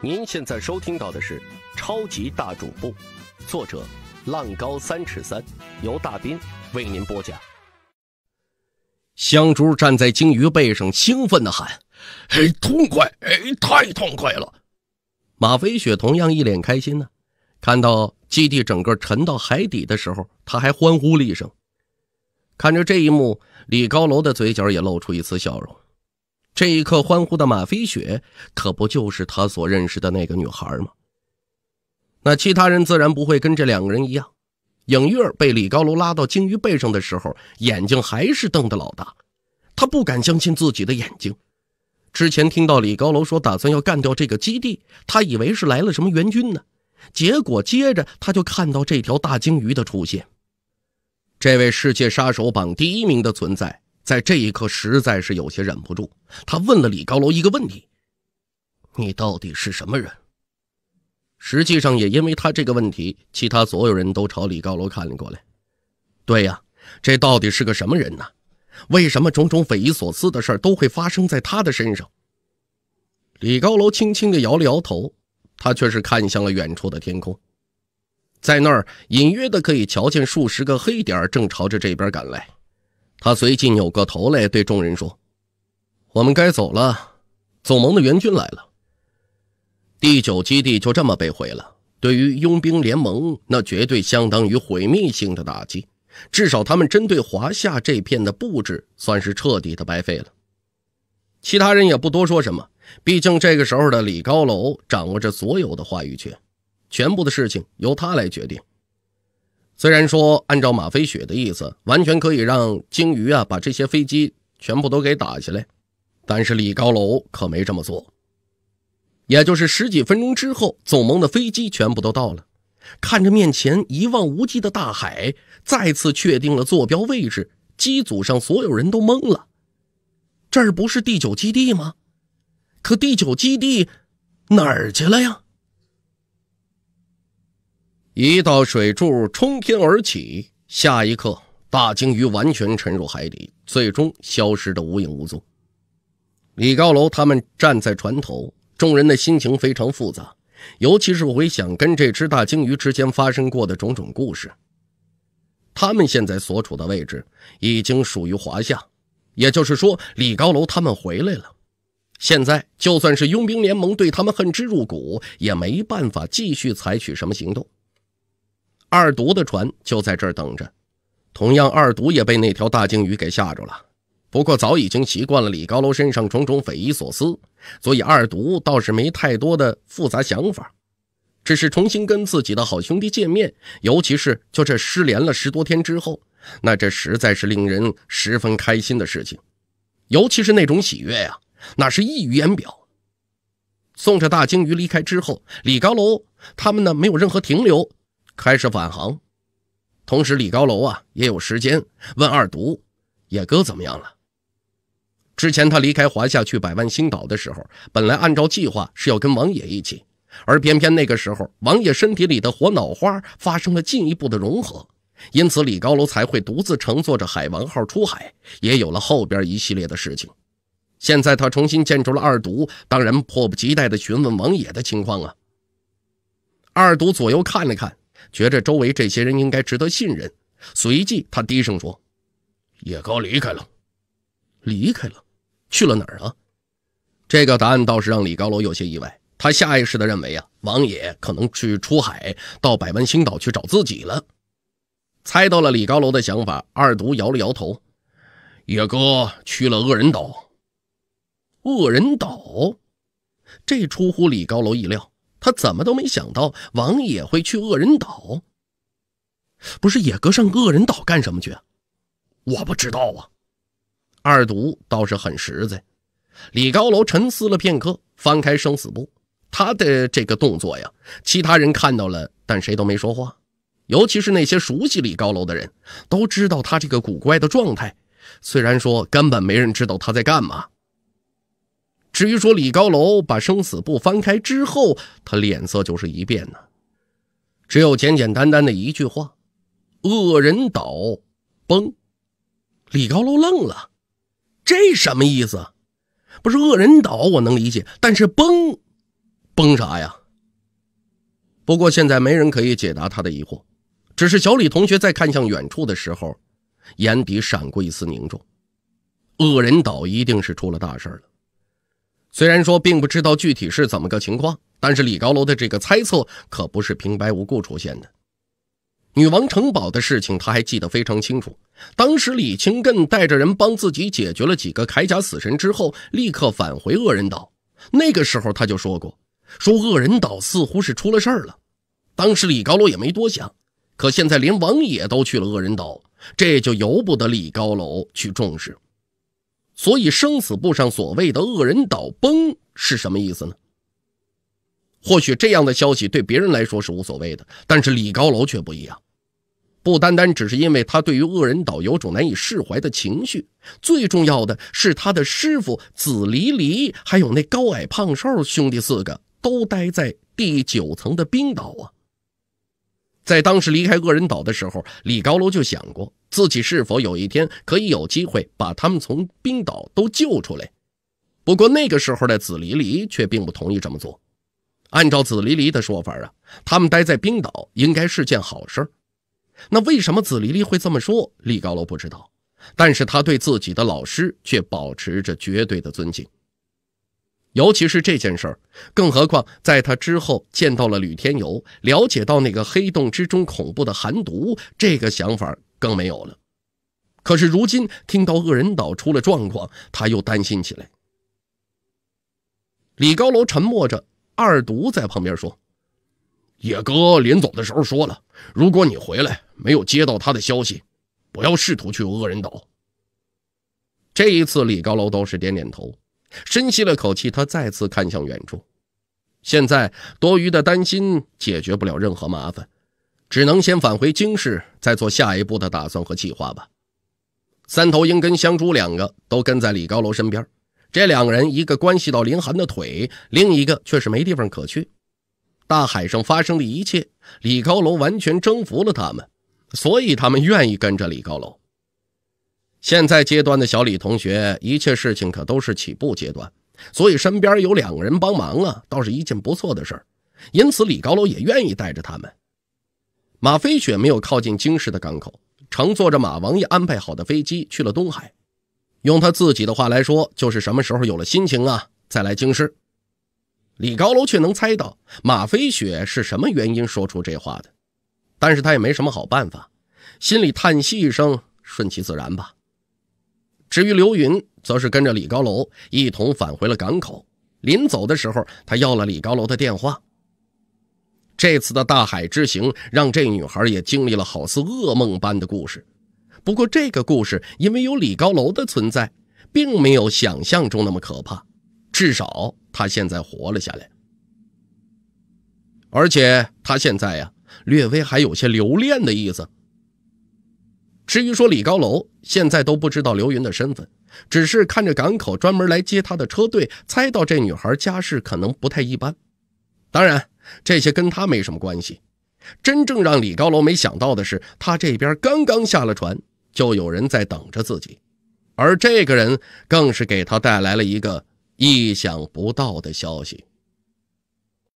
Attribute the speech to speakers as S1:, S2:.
S1: 您现在收听到的是《超级大主播》，作者浪高三尺三，由大斌为您播讲。香珠站在鲸鱼背上，兴奋的喊：“哎，痛快！哎，太痛快了！”马飞雪同样一脸开心呢。看到基地整个沉到海底的时候，他还欢呼了一声。看着这一幕，李高楼的嘴角也露出一丝笑容。这一刻欢呼的马飞雪，可不就是他所认识的那个女孩吗？那其他人自然不会跟这两个人一样。影月被李高楼拉到鲸鱼背上的时候，眼睛还是瞪得老大，他不敢相信自己的眼睛。之前听到李高楼说打算要干掉这个基地，他以为是来了什么援军呢，结果接着他就看到这条大鲸鱼的出现。这位世界杀手榜第一名的存在。在这一刻，实在是有些忍不住，他问了李高楼一个问题：“你到底是什么人？”实际上，也因为他这个问题，其他所有人都朝李高楼看了过来。对呀，这到底是个什么人呢？为什么种种匪夷所思的事都会发生在他的身上？李高楼轻轻的摇了摇头，他却是看向了远处的天空，在那儿隐约的可以瞧见数十个黑点正朝着这边赶来。他随即扭过头来，对众人说：“我们该走了，总盟的援军来了。第九基地就这么被毁了，对于佣兵联盟，那绝对相当于毁灭性的打击。至少他们针对华夏这片的布置，算是彻底的白费了。”其他人也不多说什么，毕竟这个时候的李高楼掌握着所有的话语权，全部的事情由他来决定。虽然说按照马飞雪的意思，完全可以让鲸鱼啊把这些飞机全部都给打下来，但是李高楼可没这么做。也就是十几分钟之后，总盟的飞机全部都到了。看着面前一望无际的大海，再次确定了坐标位置，机组上所有人都懵了。这儿不是第九基地吗？可第九基地哪儿去了呀？一道水柱冲天而起，下一刻，大鲸鱼完全沉入海底，最终消失得无影无踪。李高楼他们站在船头，众人的心情非常复杂，尤其是回想跟这只大鲸鱼之间发生过的种种故事。他们现在所处的位置已经属于华夏，也就是说，李高楼他们回来了。现在，就算是佣兵联盟对他们恨之入骨，也没办法继续采取什么行动。二毒的船就在这儿等着，同样，二毒也被那条大鲸鱼给吓着了。不过，早已经习惯了李高楼身上种种匪夷所思，所以二毒倒是没太多的复杂想法，只是重新跟自己的好兄弟见面。尤其是就这失联了十多天之后，那这实在是令人十分开心的事情，尤其是那种喜悦呀，那是溢于言表。送着大鲸鱼离开之后，李高楼他们呢，没有任何停留。开始返航，同时李高楼啊也有时间问二独：“野哥怎么样了？”之前他离开华夏去百万星岛的时候，本来按照计划是要跟王野一起，而偏偏那个时候王野身体里的火脑花发生了进一步的融合，因此李高楼才会独自乘坐着海王号出海，也有了后边一系列的事情。现在他重新见着了二独，当然迫不及待地询问王野的情况啊。二毒左右看了看。觉着周围这些人应该值得信任，随即他低声说：“野哥离开了，离开了，去了哪儿啊？”这个答案倒是让李高楼有些意外，他下意识的认为啊，王爷可能去出海到百万星岛去找自己了。猜到了李高楼的想法，二独摇了摇头：“野哥去了恶人岛。”恶人岛，这出乎李高楼意料。他怎么都没想到王野会去恶人岛，不是野哥上恶人岛干什么去？我不知道啊。二毒倒是很实在。李高楼沉思了片刻，翻开生死簿。他的这个动作呀，其他人看到了，但谁都没说话。尤其是那些熟悉李高楼的人，都知道他这个古怪的状态。虽然说根本没人知道他在干嘛。至于说李高楼把生死簿翻开之后，他脸色就是一变呢。只有简简单单的一句话：“恶人岛崩。”李高楼愣了，这什么意思？不是恶人岛，我能理解，但是崩，崩啥呀？不过现在没人可以解答他的疑惑，只是小李同学在看向远处的时候，眼底闪过一丝凝重。恶人岛一定是出了大事了。虽然说并不知道具体是怎么个情况，但是李高楼的这个猜测可不是平白无故出现的。女王城堡的事情他还记得非常清楚，当时李青根带着人帮自己解决了几个铠甲死神之后，立刻返回恶人岛。那个时候他就说过，说恶人岛似乎是出了事儿了。当时李高楼也没多想，可现在连王爷都去了恶人岛，这就由不得李高楼去重视。所以生死簿上所谓的恶人岛崩是什么意思呢？或许这样的消息对别人来说是无所谓的，但是李高楼却不一样。不单单只是因为他对于恶人岛有种难以释怀的情绪，最重要的是他的师傅紫离离，还有那高矮胖瘦兄弟四个都待在第九层的冰岛啊。在当时离开恶人岛的时候，李高楼就想过自己是否有一天可以有机会把他们从冰岛都救出来。不过那个时候的紫离离却并不同意这么做。按照紫离离的说法啊，他们待在冰岛应该是件好事那为什么紫离离会这么说？李高楼不知道，但是他对自己的老师却保持着绝对的尊敬。尤其是这件事儿，更何况在他之后见到了吕天游，了解到那个黑洞之中恐怖的寒毒，这个想法更没有了。可是如今听到恶人岛出了状况，他又担心起来。李高楼沉默着，二毒在旁边说：“野哥临走的时候说了，如果你回来没有接到他的消息，不要试图去恶人岛。”这一次，李高楼倒是点点头。深吸了口气，他再次看向远处。现在多余的担心解决不了任何麻烦，只能先返回京市，再做下一步的打算和计划吧。三头鹰跟香猪两个都跟在李高楼身边，这两个人一个关系到林寒的腿，另一个却是没地方可去。大海上发生的一切，李高楼完全征服了他们，所以他们愿意跟着李高楼。现在阶段的小李同学，一切事情可都是起步阶段，所以身边有两个人帮忙啊，倒是一件不错的事儿。因此，李高楼也愿意带着他们。马飞雪没有靠近京师的港口，乘坐着马王爷安排好的飞机去了东海。用他自己的话来说，就是什么时候有了心情啊，再来京师。李高楼却能猜到马飞雪是什么原因说出这话的，但是他也没什么好办法，心里叹息一声，顺其自然吧。至于刘云，则是跟着李高楼一同返回了港口。临走的时候，他要了李高楼的电话。这次的大海之行，让这女孩也经历了好似噩梦般的故事。不过，这个故事因为有李高楼的存在，并没有想象中那么可怕。至少，她现在活了下来。而且，她现在呀，略微还有些留恋的意思。至于说李高楼，现在都不知道刘云的身份，只是看着港口专门来接他的车队，猜到这女孩家世可能不太一般。当然，这些跟他没什么关系。真正让李高楼没想到的是，他这边刚刚下了船，就有人在等着自己，而这个人更是给他带来了一个意想不到的消息。